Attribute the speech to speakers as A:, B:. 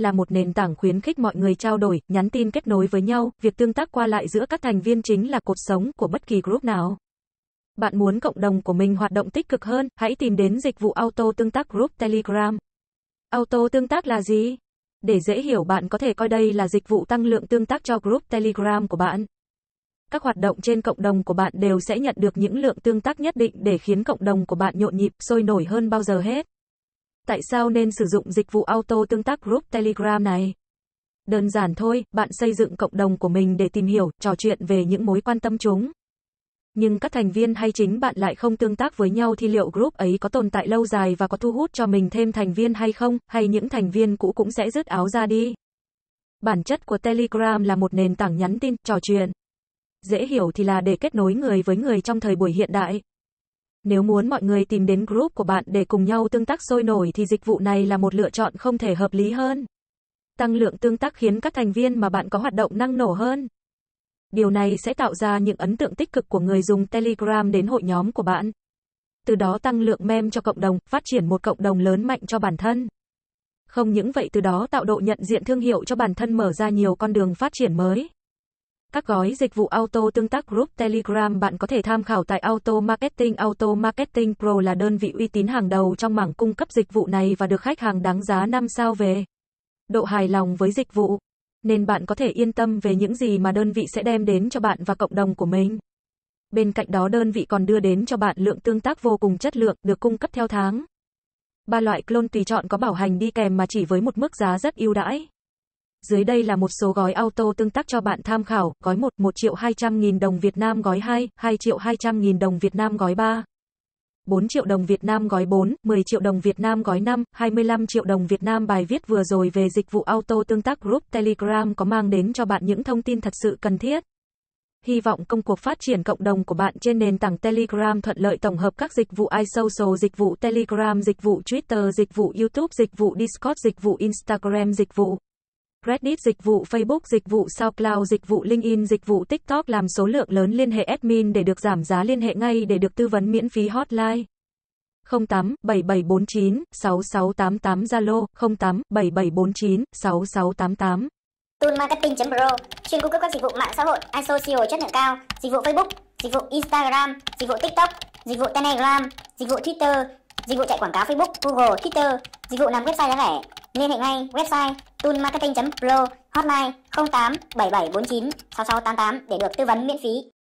A: là một nền tảng khuyến khích mọi người trao đổi, nhắn tin kết nối với nhau, việc tương tác qua lại giữa các thành viên chính là cột sống của bất kỳ group nào. Bạn muốn cộng đồng của mình hoạt động tích cực hơn, hãy tìm đến dịch vụ Auto Tương tác Group Telegram. Auto Tương tác là gì? Để dễ hiểu bạn có thể coi đây là dịch vụ tăng lượng tương tác cho group Telegram của bạn. Các hoạt động trên cộng đồng của bạn đều sẽ nhận được những lượng tương tác nhất định để khiến cộng đồng của bạn nhộn nhịp, sôi nổi hơn bao giờ hết. Tại sao nên sử dụng dịch vụ auto tương tác group Telegram này? Đơn giản thôi, bạn xây dựng cộng đồng của mình để tìm hiểu, trò chuyện về những mối quan tâm chúng. Nhưng các thành viên hay chính bạn lại không tương tác với nhau thì liệu group ấy có tồn tại lâu dài và có thu hút cho mình thêm thành viên hay không, hay những thành viên cũ cũng sẽ rớt áo ra đi. Bản chất của Telegram là một nền tảng nhắn tin, trò chuyện. Dễ hiểu thì là để kết nối người với người trong thời buổi hiện đại. Nếu muốn mọi người tìm đến group của bạn để cùng nhau tương tác sôi nổi thì dịch vụ này là một lựa chọn không thể hợp lý hơn. Tăng lượng tương tác khiến các thành viên mà bạn có hoạt động năng nổ hơn. Điều này sẽ tạo ra những ấn tượng tích cực của người dùng Telegram đến hội nhóm của bạn. Từ đó tăng lượng mem cho cộng đồng, phát triển một cộng đồng lớn mạnh cho bản thân. Không những vậy từ đó tạo độ nhận diện thương hiệu cho bản thân mở ra nhiều con đường phát triển mới. Các gói dịch vụ Auto tương tác Group Telegram bạn có thể tham khảo tại Auto Marketing. Auto Marketing Pro là đơn vị uy tín hàng đầu trong mảng cung cấp dịch vụ này và được khách hàng đánh giá 5 sao về độ hài lòng với dịch vụ, nên bạn có thể yên tâm về những gì mà đơn vị sẽ đem đến cho bạn và cộng đồng của mình. Bên cạnh đó đơn vị còn đưa đến cho bạn lượng tương tác vô cùng chất lượng được cung cấp theo tháng. Ba loại clone tùy chọn có bảo hành đi kèm mà chỉ với một mức giá rất ưu đãi. Dưới đây là một số gói auto tương tác cho bạn tham khảo, gói 1 1 triệu 200 nghìn đồng Việt Nam gói 2 2 triệu 200 nghìn đồng Việt Nam gói 3 4 triệu đồng Việt Nam gói 4, 10 triệu đồng Việt Nam gói 5, 25 triệu đồng Việt Nam bài viết vừa rồi về dịch vụ auto tương tác group Telegram có mang đến cho bạn những thông tin thật sự cần thiết. Hy vọng công cuộc phát triển cộng đồng của bạn trên nền tảng Telegram thuận lợi tổng hợp các dịch vụ iSocial, dịch vụ Telegram, dịch vụ Twitter, dịch vụ YouTube, dịch vụ Discord, dịch vụ Instagram, dịch vụ Reddit, dịch vụ Facebook, dịch vụ SoundCloud, dịch vụ LinkedIn, dịch vụ TikTok làm số lượng lớn liên hệ admin để được giảm giá liên hệ ngay để được tư vấn miễn phí hotline. 08 7749 6688 Zalo 08 7749 6688 Toolmarketing.pro chuyên cung cấp các dịch vụ mạng xã hội, iso asocial chất lượng cao, dịch vụ Facebook, dịch vụ Instagram, dịch vụ TikTok, dịch vụ Telegram, dịch vụ Twitter, dịch vụ chạy quảng cáo Facebook, Google, Twitter, dịch vụ làm website giá rẻ. Liên hệ ngay website tunmarketing pro hotline 08 7749 6688 để được tư vấn miễn phí.